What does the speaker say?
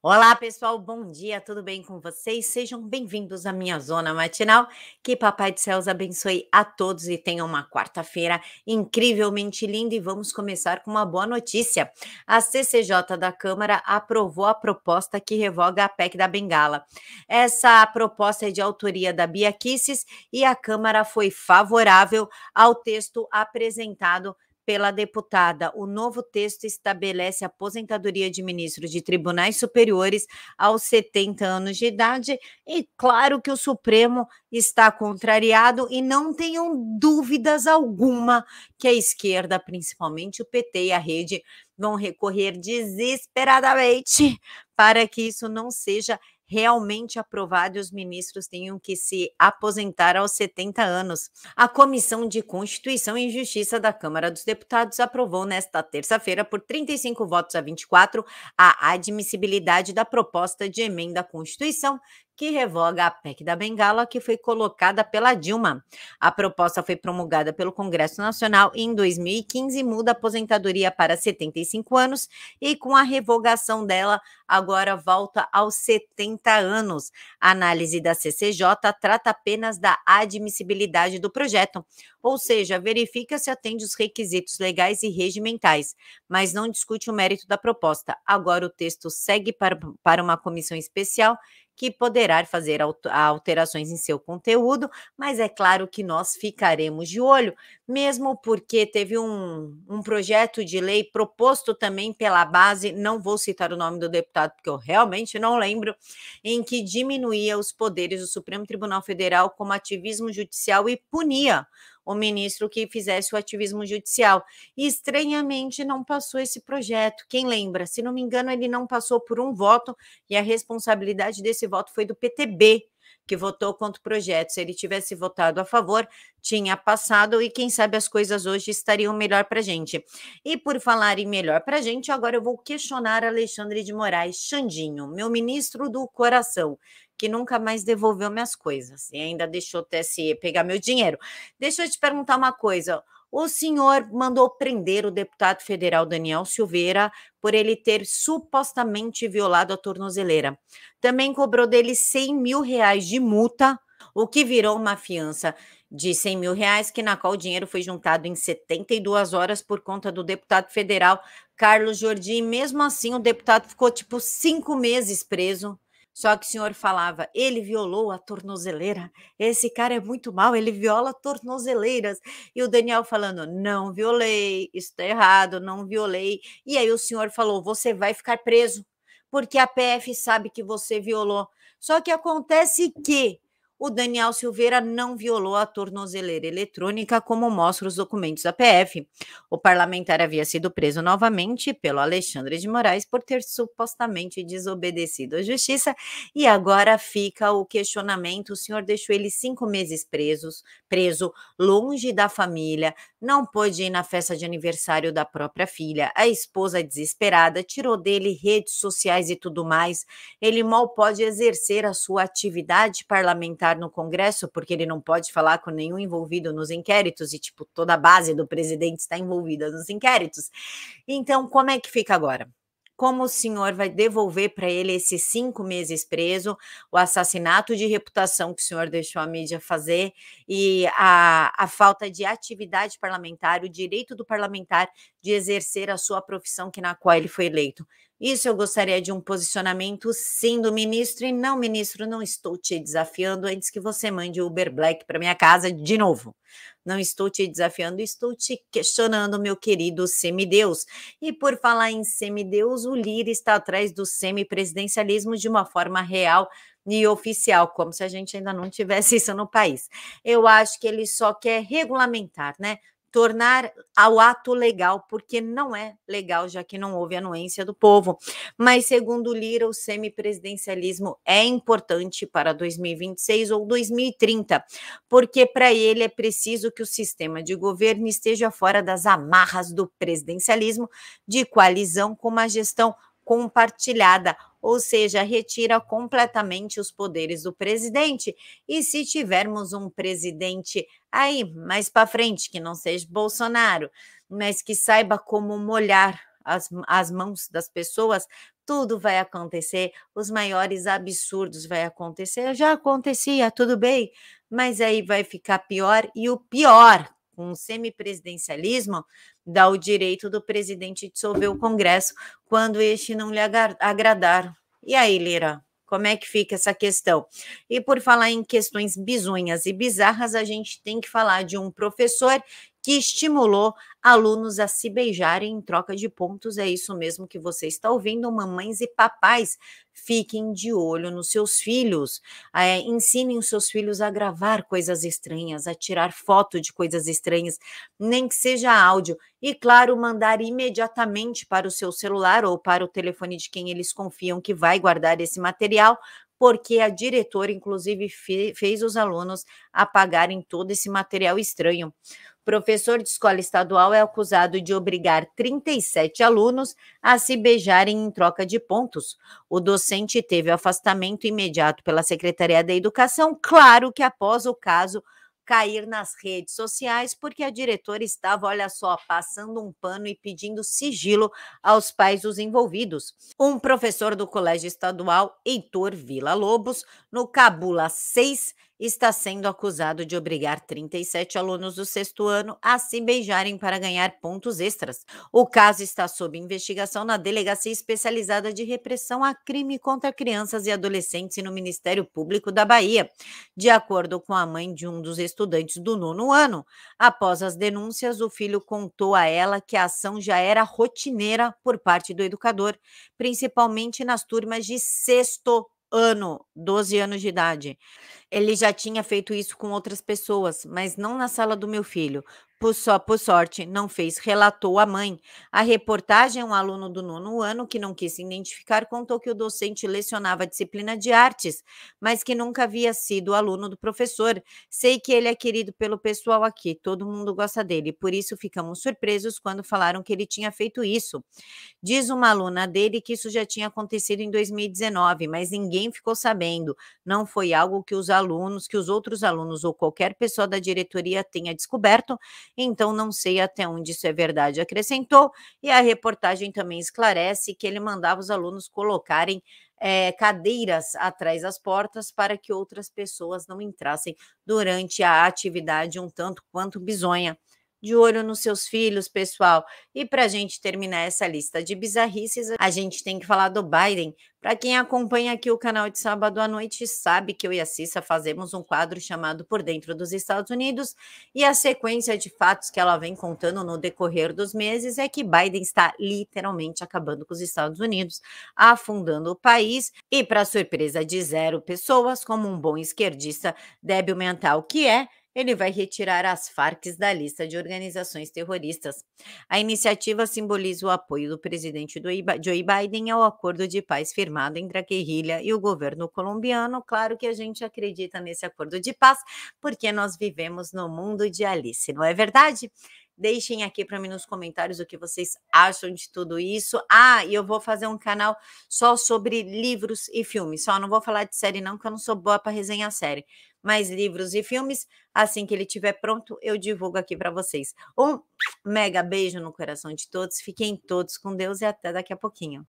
Olá, pessoal, bom dia, tudo bem com vocês? Sejam bem-vindos à minha zona matinal. Que Papai de Céus abençoe a todos e tenha uma quarta-feira incrivelmente linda. E vamos começar com uma boa notícia: a CCJ da Câmara aprovou a proposta que revoga a PEC da Bengala. Essa proposta é de autoria da Bia Kisses e a Câmara foi favorável ao texto apresentado pela deputada. O novo texto estabelece aposentadoria de ministros de tribunais superiores aos 70 anos de idade. E claro que o Supremo está contrariado e não tenham dúvidas alguma que a esquerda, principalmente o PT e a rede, vão recorrer desesperadamente para que isso não seja realmente aprovado e os ministros tenham que se aposentar aos 70 anos. A Comissão de Constituição e Justiça da Câmara dos Deputados aprovou nesta terça-feira, por 35 votos a 24, a admissibilidade da proposta de emenda à Constituição que revoga a PEC da Bengala, que foi colocada pela Dilma. A proposta foi promulgada pelo Congresso Nacional em 2015, muda a aposentadoria para 75 anos e, com a revogação dela, agora volta aos 70 anos. A análise da CCJ trata apenas da admissibilidade do projeto, ou seja, verifica se atende os requisitos legais e regimentais, mas não discute o mérito da proposta. Agora o texto segue para, para uma comissão especial que poderá fazer alterações em seu conteúdo, mas é claro que nós ficaremos de olho, mesmo porque teve um, um projeto de lei proposto também pela base, não vou citar o nome do deputado, porque eu realmente não lembro, em que diminuía os poderes do Supremo Tribunal Federal como ativismo judicial e punia o ministro que fizesse o ativismo judicial. E estranhamente não passou esse projeto. Quem lembra? Se não me engano, ele não passou por um voto e a responsabilidade desse voto foi do PTB que votou contra o projeto. Se ele tivesse votado a favor, tinha passado e quem sabe as coisas hoje estariam melhor para a gente. E por falar em melhor para a gente, agora eu vou questionar Alexandre de Moraes Xandinho, meu ministro do coração que nunca mais devolveu minhas coisas e ainda deixou o TSE pegar meu dinheiro. Deixa eu te perguntar uma coisa. O senhor mandou prender o deputado federal Daniel Silveira por ele ter supostamente violado a tornozeleira. Também cobrou dele 100 mil reais de multa, o que virou uma fiança de 100 mil reais, que na qual o dinheiro foi juntado em 72 horas por conta do deputado federal Carlos Jordi. E mesmo assim, o deputado ficou tipo cinco meses preso só que o senhor falava, ele violou a tornozeleira, esse cara é muito mal, ele viola tornozeleiras. E o Daniel falando, não violei, isso está errado, não violei. E aí o senhor falou, você vai ficar preso, porque a PF sabe que você violou. Só que acontece que o Daniel Silveira não violou a tornozeleira eletrônica, como mostram os documentos da PF. O parlamentar havia sido preso novamente pelo Alexandre de Moraes por ter supostamente desobedecido à justiça, e agora fica o questionamento: o senhor deixou ele cinco meses presos, preso, longe da família, não pôde ir na festa de aniversário da própria filha, a esposa desesperada tirou dele redes sociais e tudo mais. Ele mal pode exercer a sua atividade parlamentar estar no Congresso, porque ele não pode falar com nenhum envolvido nos inquéritos, e, tipo, toda a base do presidente está envolvida nos inquéritos. Então, como é que fica agora? Como o senhor vai devolver para ele esses cinco meses preso, o assassinato de reputação que o senhor deixou a mídia fazer e a, a falta de atividade parlamentar, o direito do parlamentar de exercer a sua profissão que na qual ele foi eleito. Isso eu gostaria de um posicionamento sim do ministro e não, ministro, não estou te desafiando antes que você mande o Uber Black para minha casa de novo. Não estou te desafiando, estou te questionando, meu querido semideus. E por falar em semideus, o Lira está atrás do semipresidencialismo de uma forma real e oficial, como se a gente ainda não tivesse isso no país. Eu acho que ele só quer regulamentar, né? tornar ao ato legal, porque não é legal, já que não houve anuência do povo. Mas, segundo Lira, o semipresidencialismo é importante para 2026 ou 2030, porque para ele é preciso que o sistema de governo esteja fora das amarras do presidencialismo de coalizão com uma gestão compartilhada, ou seja, retira completamente os poderes do presidente. E se tivermos um presidente aí mais para frente, que não seja Bolsonaro, mas que saiba como molhar as, as mãos das pessoas, tudo vai acontecer, os maiores absurdos vai acontecer. Já acontecia, ah, tudo bem, mas aí vai ficar pior e o pior, com o semipresidencialismo, dá o direito do presidente dissolver o Congresso quando este não lhe agradar. E aí, Lira? Como é que fica essa questão? E por falar em questões bizonhas e bizarras, a gente tem que falar de um professor que estimulou alunos a se beijarem em troca de pontos. É isso mesmo que você está ouvindo, mamães e papais. Fiquem de olho nos seus filhos. É, ensinem os seus filhos a gravar coisas estranhas, a tirar foto de coisas estranhas, nem que seja áudio. E, claro, mandar imediatamente para o seu celular ou para o telefone de quem eles confiam que vai guardar esse material, porque a diretora, inclusive, fez os alunos apagarem todo esse material estranho. Professor de escola estadual é acusado de obrigar 37 alunos a se beijarem em troca de pontos. O docente teve afastamento imediato pela Secretaria da Educação, claro que após o caso cair nas redes sociais, porque a diretora estava, olha só, passando um pano e pedindo sigilo aos pais dos envolvidos. Um professor do Colégio Estadual, Heitor Vila Lobos, no Cabula 6, está sendo acusado de obrigar 37 alunos do sexto ano a se beijarem para ganhar pontos extras. O caso está sob investigação na Delegacia Especializada de Repressão a Crime contra Crianças e Adolescentes e no Ministério Público da Bahia, de acordo com a mãe de um dos estudantes do nono ano. Após as denúncias, o filho contou a ela que a ação já era rotineira por parte do educador, principalmente nas turmas de sexto ano, 12 anos de idade. Ele já tinha feito isso com outras pessoas, mas não na sala do meu filho. Por, só, por sorte, não fez, relatou a mãe. A reportagem, é um aluno do nono ano que não quis se identificar, contou que o docente lecionava a disciplina de artes, mas que nunca havia sido aluno do professor. Sei que ele é querido pelo pessoal aqui, todo mundo gosta dele, por isso ficamos surpresos quando falaram que ele tinha feito isso. Diz uma aluna dele que isso já tinha acontecido em 2019, mas ninguém ficou sabendo. Não foi algo que os alunos, que os outros alunos ou qualquer pessoa da diretoria tenha descoberto então não sei até onde isso é verdade, acrescentou. E a reportagem também esclarece que ele mandava os alunos colocarem é, cadeiras atrás das portas para que outras pessoas não entrassem durante a atividade um tanto quanto bizonha de olho nos seus filhos, pessoal. E para a gente terminar essa lista de bizarrices, a gente tem que falar do Biden. Para quem acompanha aqui o canal de sábado à noite, sabe que eu e a Cissa fazemos um quadro chamado Por Dentro dos Estados Unidos. E a sequência de fatos que ela vem contando no decorrer dos meses é que Biden está literalmente acabando com os Estados Unidos, afundando o país. E, para surpresa de zero pessoas, como um bom esquerdista débil mental que é, ele vai retirar as Farc da lista de organizações terroristas. A iniciativa simboliza o apoio do presidente Joe Biden ao acordo de paz firmado entre a guerrilha e o governo colombiano. Claro que a gente acredita nesse acordo de paz, porque nós vivemos no mundo de Alice, não é verdade? Deixem aqui para mim nos comentários o que vocês acham de tudo isso. Ah, e eu vou fazer um canal só sobre livros e filmes. Só não vou falar de série não, porque eu não sou boa para resenhar série mais livros e filmes. Assim que ele estiver pronto, eu divulgo aqui para vocês. Um mega beijo no coração de todos, fiquem todos com Deus e até daqui a pouquinho.